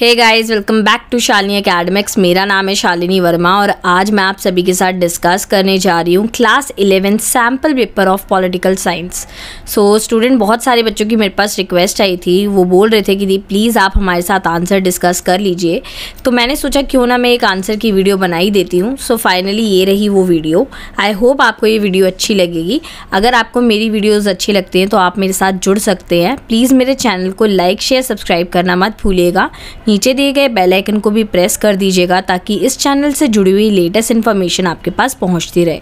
Hey guys welcome back to Shalini academics मेरा नाम है शालिनी वर्मा और आज मैं आप सभी के साथ डिस्कस करने जा रही हूँ class eleventh sample paper of political science so student बहुत सारे बच्चों की मेरे पास रिक्वेस्ट आई थी वो बोल रहे थे कि दी प्लीज़ आप हमारे साथ आंसर डिस्कस कर लीजिए तो मैंने सोचा क्यों ना मैं एक आंसर की वीडियो बनाई देती हूँ सो फाइनली ये रही वो वीडियो आई होप आपको ये वीडियो अच्छी लगेगी अगर आपको मेरी वीडियोज़ अच्छी लगती हैं तो आप मेरे साथ जुड़ सकते हैं प्लीज़ मेरे चैनल को लाइक शेयर सब्सक्राइब करना मत भूलिएगा नीचे दिए गए बेल आइकन को भी प्रेस कर दीजिएगा ताकि इस चैनल से जुड़ी हुई लेटेस्ट इन्फॉर्मेशन आपके पास पहुंचती रहे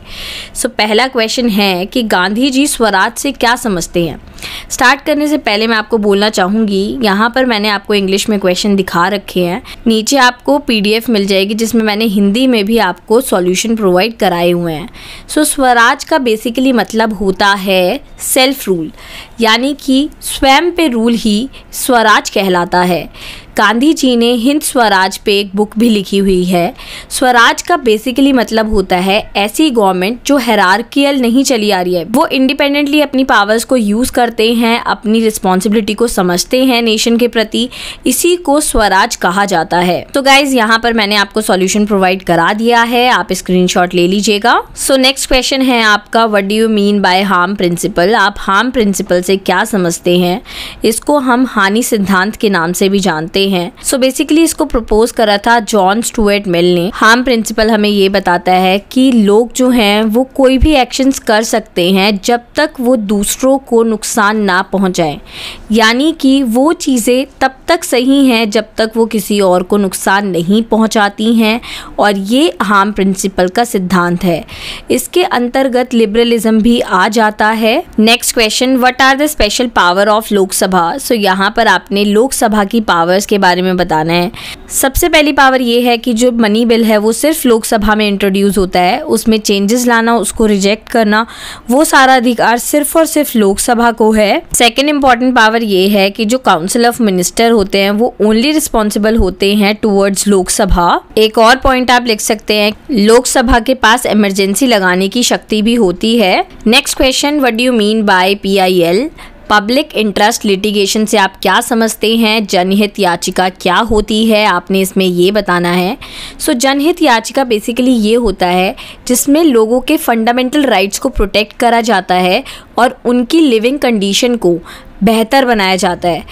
सो so, पहला क्वेश्चन है कि गांधी जी स्वराज से क्या समझते हैं स्टार्ट करने से पहले मैं आपको बोलना चाहूँगी यहाँ पर मैंने आपको इंग्लिश में क्वेश्चन दिखा रखे हैं नीचे आपको पीडीएफ मिल जाएगी जिसमें मैंने हिंदी में भी आपको सॉल्यूशन प्रोवाइड कराए हुए हैं सो so, स्वराज का बेसिकली मतलब होता है सेल्फ रूल यानी कि स्वयं पे रूल ही स्वराज कहलाता है गांधी जी ने हिंद स्वराज पे एक बुक भी लिखी हुई है स्वराज का बेसिकली मतलब होता है ऐसी गवर्नमेंट जो हैरारकियल नहीं चली आ रही है वो इंडिपेंडेंटली अपनी पावर्स को यूज़ कर करते हैं अपनी रिस्पॉन्सिबिलिटी को समझते हैं नेशन के प्रति इसी को स्वराज कहा जाता है तो गाइज यहाँ पर मैंने आपको सॉल्यूशन प्रोवाइड करा दिया है आप स्क्रीन ले लीजिएगा सो नेक्स्ट क्वेश्चन है आपका what do you mean by harm principle आप हार्म प्रिंसिपल से क्या समझते हैं इसको हम हानि सिद्धांत के नाम से भी जानते हैं सो so बेसिकली इसको प्रपोज करा था जॉन स्टुअर्ट मिल ने हार्म प्रिंसिपल हमें ये बताता है कि लोग जो हैं वो कोई भी एक्शंस कर सकते हैं जब तक वो दूसरों को नुकसान नुकसान ना पहुंचाए यानी कि वो चीज़ें तब तक सही हैं जब तक वो किसी और को नुकसान नहीं पहुंचाती हैं और ये हार्म प्रिंसिपल का सिद्धांत है इसके अंतर्गत लिबरलिज्म भी आ जाता है next question what are the special power of Lok Sabha so यहाँ पर आपने लोकसभा की पावर्स के बारे में बताना है सबसे पहली पावर ये है कि जो मनी बिल है वो सिर्फ लोकसभा में इंट्रोड्यूस होता है उसमें चेंजेस लाना उसको रिजेक्ट करना वो सारा अधिकार सिर्फ और सिर्फ लोकसभा को है सेकेंड इंपॉर्टेंट पावर ये है कि जो काउंसिल ऑफ मिनिस्टर होते हैं वो ओनली रिस्पॉन्सिबल होते हैं टूवर्ड्स लोकसभा एक और पॉइंट आप लिख सकते हैं लोकसभा के पास इमरजेंसी लगाने की शक्ति भी होती है next question what do mean by P I L public interest litigation से आप क्या समझते हैं जनहित याचिका क्या होती है आपने इसमें ये बताना है सो so, जनहित याचिका बेसिकली ये होता है जिसमें लोगों के फंडामेंटल राइट्स को प्रोटेक्ट करा जाता है और उनकी लिविंग कंडीशन को बेहतर बनाया जाता है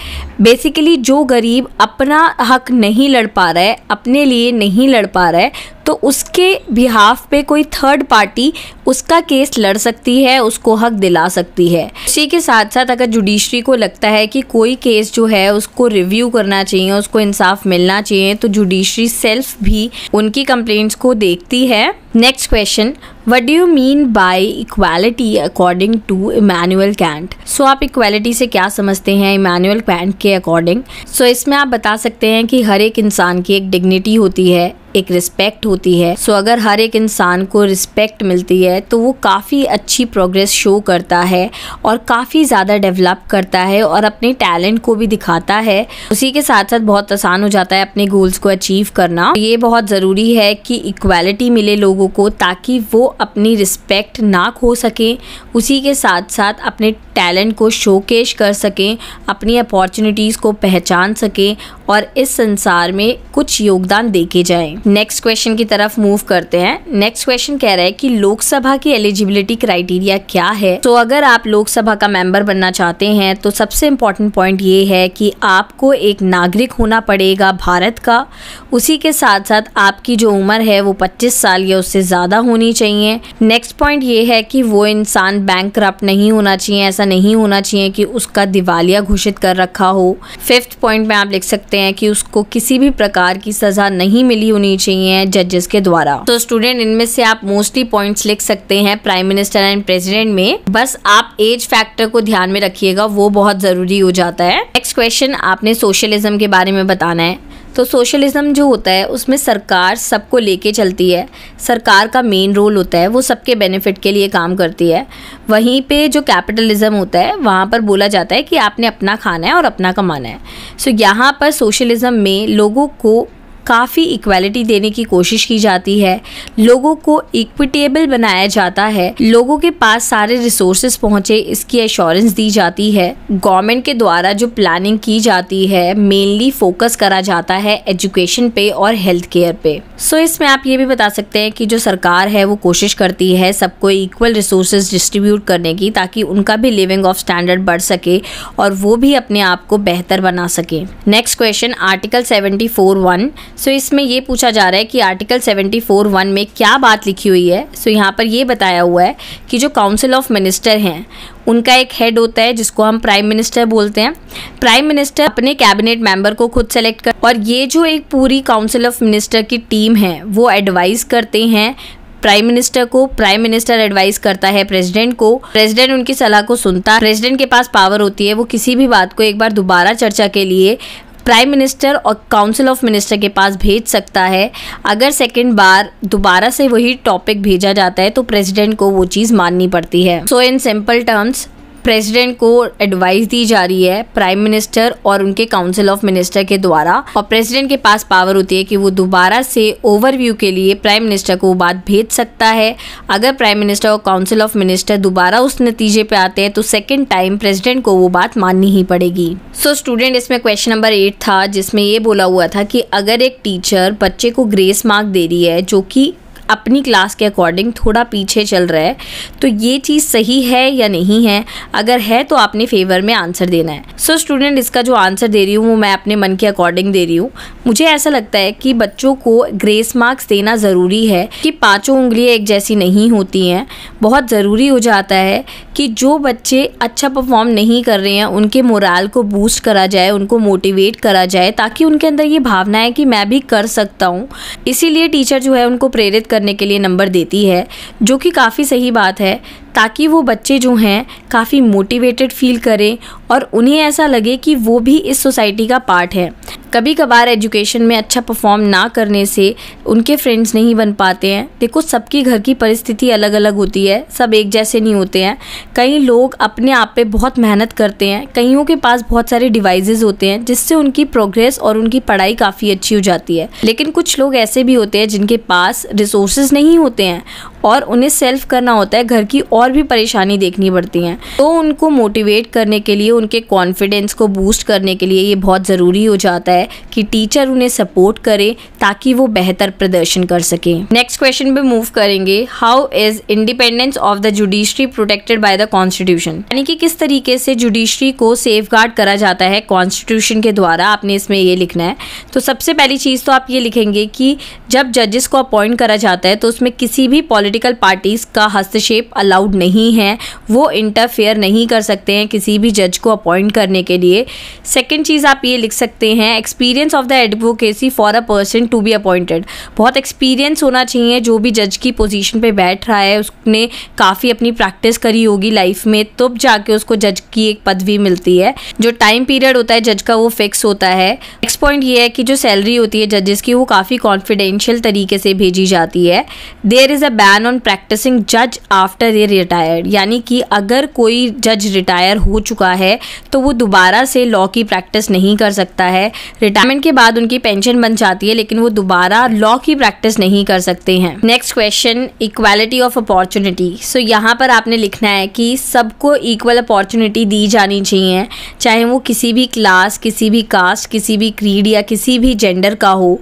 बेसिकली जो गरीब अपना हक नहीं लड़ पा रहा है अपने लिए नहीं लड़ पा रहा है तो उसके बिहाफ पे कोई थर्ड पार्टी उसका केस लड़ सकती है उसको हक दिला सकती है इसी के साथ साथ अगर जुडिशरी को लगता है कि कोई केस जो है उसको रिव्यू करना चाहिए उसको इंसाफ मिलना चाहिए तो जुडिशरी सेल्फ भी उनकी कंप्लेंट्स को देखती है Next question What do you mean by equality according to Immanuel Kant? So आप equality से क्या समझते हैं Immanuel Kant के according? So इसमें आप बता सकते हैं कि हर एक इंसान की एक dignity होती है एक रिस्पेक्ट होती है सो अगर हर एक इंसान को रिस्पेक्ट मिलती है तो वो काफ़ी अच्छी प्रोग्रेस शो करता है और काफ़ी ज़्यादा डेवलप करता है और अपने टैलेंट को भी दिखाता है उसी के साथ साथ बहुत आसान हो जाता है अपने गोल्स को अचीव करना तो ये बहुत ज़रूरी है कि इक्वालिटी मिले लोगों को ताकि वो अपनी रिस्पेक्ट ना खो सकें उसी के साथ साथ अपने टैलेंट को शोकेश कर सकें अपनी अपॉर्चुनिटीज़ को पहचान सकें और इस संसार में कुछ योगदान दे के जाए नेक्स्ट क्वेश्चन की तरफ मूव करते हैं नेक्स्ट क्वेश्चन कह रहा है कि लोकसभा की एलिजिबिलिटी क्राइटेरिया क्या है तो अगर आप लोकसभा का मेंबर बनना चाहते हैं तो सबसे इम्पोर्टेंट पॉइंट ये है कि आपको एक नागरिक होना पड़ेगा भारत का उसी के साथ साथ आपकी जो उम्र है वो 25 साल या उससे ज़्यादा होनी चाहिए नेक्स्ट पॉइंट ये है कि वो इंसान बैंक नहीं होना चाहिए ऐसा नहीं होना चाहिए कि उसका दिवालिया घोषित कर रखा हो फिफ्थ पॉइंट में आप लिख सकते सकते हैं कि उसको किसी भी प्रकार की सजा नहीं मिली होनी चाहिए जजेस के द्वारा तो स्टूडेंट इनमें से आप मोस्टली पॉइंट्स लिख सकते हैं प्राइम मिनिस्टर एंड प्रेसिडेंट में बस आप एज फैक्टर को ध्यान में रखिएगा वो बहुत जरूरी हो जाता है नेक्स्ट क्वेश्चन आपने सोशलिज्म के बारे में बताना है तो सोशलिज़्म जो होता है उसमें सरकार सबको लेके चलती है सरकार का मेन रोल होता है वो सबके बेनिफिट के लिए काम करती है वहीं पे जो कैपिटलिज़्म होता है वहाँ पर बोला जाता है कि आपने अपना खाना है और अपना कमाना है सो यहाँ पर सोशलिज़म में लोगों को काफ़ी इक्वालिटी देने की कोशिश की जाती है लोगों को इक्विटेबल बनाया जाता है लोगों के पास सारे रिसोर्सेज पहुँचे इसकी एश्योरेंस दी जाती है गवर्नमेंट के द्वारा जो प्लानिंग की जाती है मेनली फोकस करा जाता है एजुकेशन पे और हेल्थ केयर पे सो so, इसमें आप ये भी बता सकते हैं कि जो सरकार है वो कोशिश करती है सबको इक्वल रिसोर्सेज डिस्ट्रीब्यूट करने की ताकि उनका भी लिविंग ऑफ स्टैंडर्ड बढ़ सके और वो भी अपने आप को बेहतर बना सके next question article seventy four one so इसमें ये पूछा जा रहा है कि आर्टिकल 74 वन में क्या बात लिखी हुई है सो यहाँ पर ये बताया हुआ है कि जो काउंसिल ऑफ मिनिस्टर हैं उनका एक हेड होता है जिसको हम प्राइम मिनिस्टर बोलते हैं प्राइम मिनिस्टर अपने कैबिनेट मेंबर को खुद सेलेक्ट कर और ये जो एक पूरी काउंसिल ऑफ मिनिस्टर की टीम है वो एडवाइस करते हैं प्राइम मिनिस्टर को प्राइम मिनिस्टर एडवाइस करता है प्रेसिडेंट को प्रेसिडेंट उनकी सलाह को सुनता है प्रेसिडेंट के पास पावर होती है वो किसी भी बात को एक बार दोबारा चर्चा के लिए प्राइम मिनिस्टर और काउंसिल ऑफ मिनिस्टर के पास भेज सकता है अगर सेकेंड बार दोबारा से वही टॉपिक भेजा जाता है तो प्रेसिडेंट को वो चीज़ माननी पड़ती है so in simple terms president को एडवाइस दी जा रही है प्राइम मिनिस्टर और उनके काउंसिल ऑफ मिनिस्टर के द्वारा और प्रेसिडेंट के पास पावर होती है कि वो दोबारा से ओवरव्यू के लिए प्राइम मिनिस्टर को बात भेज सकता है अगर प्राइम मिनिस्टर और काउंसिल ऑफ मिनिस्टर दोबारा उस नतीजे पे आते हैं तो सेकेंड टाइम प्रेसिडेंट को वो बात माननी ही पड़ेगी सो so, स्टूडेंट इसमें क्वेश्चन नंबर एट था जिसमें ये बोला हुआ था कि अगर एक टीचर बच्चे को ग्रेस मार्क दे रही है जो कि अपनी क्लास के अकॉर्डिंग थोड़ा पीछे चल रहा है तो ये चीज़ सही है या नहीं है अगर है तो आपने फेवर में आंसर देना है सो so, स्टूडेंट इसका जो आंसर दे रही हूँ वो मैं अपने मन के अकॉर्डिंग दे रही हूँ मुझे ऐसा लगता है कि बच्चों को ग्रेस मार्क्स देना ज़रूरी है कि पाँचों उंगलियाँ एक जैसी नहीं होती हैं बहुत ज़रूरी हो जाता है कि जो बच्चे अच्छा परफॉर्म नहीं कर रहे हैं उनके मोराल को बूस्ट करा जाए उनको मोटिवेट करा जाए ताकि उनके अंदर ये भावना है कि मैं भी कर सकता हूँ इसीलिए टीचर जो है उनको प्रेरित करने के लिए नंबर देती है जो कि काफ़ी सही बात है ताकि वो बच्चे जो हैं काफ़ी मोटिवेटेड फील करें और उन्हें ऐसा लगे कि वो भी इस सोसाइटी का पार्ट है कभी कभार एजुकेशन में अच्छा परफॉर्म ना करने से उनके फ्रेंड्स नहीं बन पाते हैं देखो सबकी घर की परिस्थिति अलग अलग होती है सब एक जैसे नहीं होते हैं कई लोग अपने आप पे बहुत मेहनत करते हैं कईयों के पास बहुत सारे डिवाइजेज़ होते हैं जिससे उनकी प्रोग्रेस और उनकी पढ़ाई काफ़ी अच्छी हो जाती है लेकिन कुछ लोग ऐसे भी होते हैं जिनके पास रिसोर्सेज नहीं होते हैं और उन्हें सेल्फ करना होता है घर की और भी परेशानी देखनी पड़ती हैं तो उनको मोटिवेट करने के लिए उनके कॉन्फिडेंस को बूस्ट करने के लिए ये बहुत ज़रूरी हो जाता है है कि टीचर उन्हें सपोर्ट करे ताकि वो बेहतर प्रदर्शन कर सके नेक्स्ट क्वेश्चन पे मूव करेंगे how is independence of the judiciary protected by the constitution यानी कि किस तरीके से जुडिशरी को सेफ करा जाता है कॉन्स्टिट्यूशन के द्वारा आपने इसमें ये लिखना है तो सबसे पहली चीज़ तो आप ये लिखेंगे कि जब जजेस को अपॉइंट करा जाता है तो उसमें किसी भी पॉलिटिकल पार्टीज़ का हस्तक्षेप अलाउड नहीं है वो इंटरफेयर नहीं कर सकते हैं किसी भी जज को अपॉइंट करने के लिए सेकेंड चीज़ आप ये लिख सकते हैं experience of the advocacy for a person to be appointed बहुत एक्सपीरियंस होना चाहिए जो भी जज की पोजीशन पे बैठ रहा है उसने काफ़ी अपनी प्रैक्टिस करी होगी लाइफ में तब तो जाके उसको जज की एक पदवी मिलती है जो टाइम पीरियड होता है जज का वो फिक्स होता है नेक्स्ट पॉइंट ये है कि जो सैलरी होती है जजेस की वो काफ़ी कॉन्फिडेंशियल तरीके से भेजी जाती है there is a ban on practicing जज आफ्टर ए रिटायर्ड यानी कि अगर कोई जज रिटायर हो चुका है तो वो दोबारा से लॉ की प्रैक्टिस नहीं कर सकता है रिटायरमेंट के बाद उनकी पेंशन बन जाती है लेकिन वो दोबारा लॉ की प्रैक्टिस नहीं कर सकते हैं next question equality of opportunity so यहाँ पर आपने लिखना है कि सबको इक्वल अपॉर्चुनिटी दी जानी चाहिए चाहे वो किसी भी क्लास किसी भी कास्ट किसी भी क्रीड या किसी भी जेंडर का हो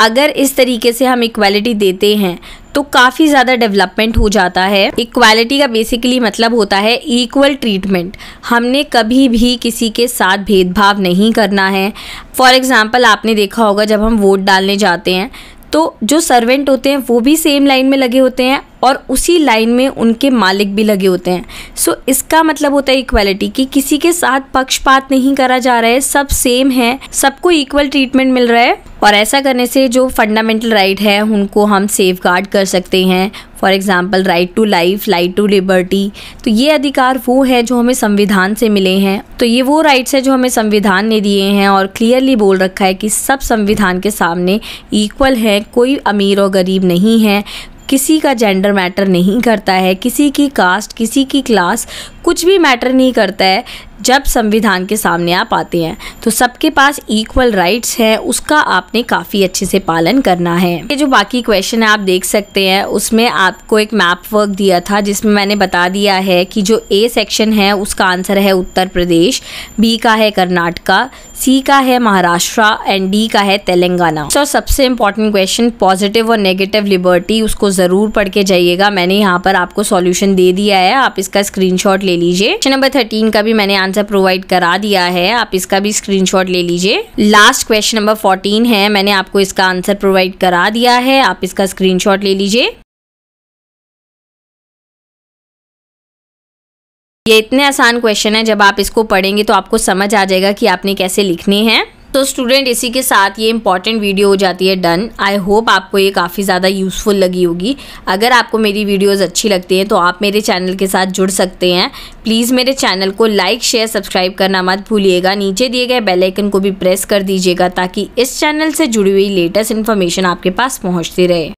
अगर इस तरीके से हम इक्वालिटी देते हैं तो काफ़ी ज़्यादा डेवलपमेंट हो जाता है इक्वालिटी का बेसिकली मतलब होता है इक्वल ट्रीटमेंट हमने कभी भी किसी के साथ भेदभाव नहीं करना है फॉर एग्ज़ाम्पल आपने देखा होगा जब हम वोट डालने जाते हैं तो जो सर्वेंट होते हैं वो भी सेम लाइन में लगे होते हैं और उसी लाइन में उनके मालिक भी लगे होते हैं सो so, इसका मतलब होता है इक्वालिटी कि किसी के साथ पक्षपात नहीं करा जा रहा है सब सेम है सबको इक्वल ट्रीटमेंट मिल रहा है और ऐसा करने से जो फंडामेंटल राइट है उनको हम सेफ गार्ड कर सकते हैं for example right to life right to liberty तो ये अधिकार वो है जो हमें संविधान से मिले हैं तो ये वो राइट्स है जो हमें संविधान ने दिए हैं और क्लियरली बोल रखा है कि सब संविधान के सामने इक्वल है कोई अमीर और गरीब नहीं है किसी का जेंडर मैटर नहीं करता है किसी की कास्ट किसी की क्लास कुछ भी मैटर नहीं करता है जब संविधान के सामने आप आते हैं तो सबके पास इक्वल राइट्स हैं उसका आपने काफ़ी अच्छे से पालन करना है ये जो बाकी क्वेश्चन है आप देख सकते हैं उसमें आपको एक मैप वर्क दिया था जिसमें मैंने बता दिया है कि जो ए सेक्शन है उसका आंसर है उत्तर प्रदेश बी का है कर्नाटका सी का है महाराष्ट्र एंड डी का है तेलंगाना सो सबसे इम्पॉर्टेंट क्वेश्चन पॉजिटिव और नेगेटिव लिबर्टी उसको ज़रूर पढ़ के जाइएगा मैंने यहाँ पर आपको सॉल्यूशन दे दिया है आप इसका स्क्रीनशॉट ले लीजिए क्वेश्चन नंबर थर्टीन का भी मैंने आंसर प्रोवाइड करा दिया है आप इसका भी स्क्रीनशॉट ले लीजिए लास्ट क्वेश्चन नंबर फोर्टीन है मैंने आपको इसका आंसर प्रोवाइड करा दिया है आप इसका स्क्रीन ले लीजिए ये इतने आसान क्वेश्चन है जब आप इसको पढ़ेंगे तो आपको समझ आ जाएगा कि आपने कैसे लिखने हैं तो स्टूडेंट इसी के साथ ये इंपॉर्टेंट वीडियो हो जाती है डन आई होप आपको ये काफ़ी ज़्यादा यूज़फुल लगी होगी अगर आपको मेरी वीडियोस अच्छी लगती हैं तो आप मेरे चैनल के साथ जुड़ सकते हैं प्लीज़ मेरे चैनल को लाइक शेयर सब्सक्राइब करना मत भूलिएगा नीचे दिए गए बेल आइकन को भी प्रेस कर दीजिएगा ताकि इस चैनल से जुड़ी हुई लेटेस्ट इन्फॉर्मेशन आपके पास पहुँचती रहे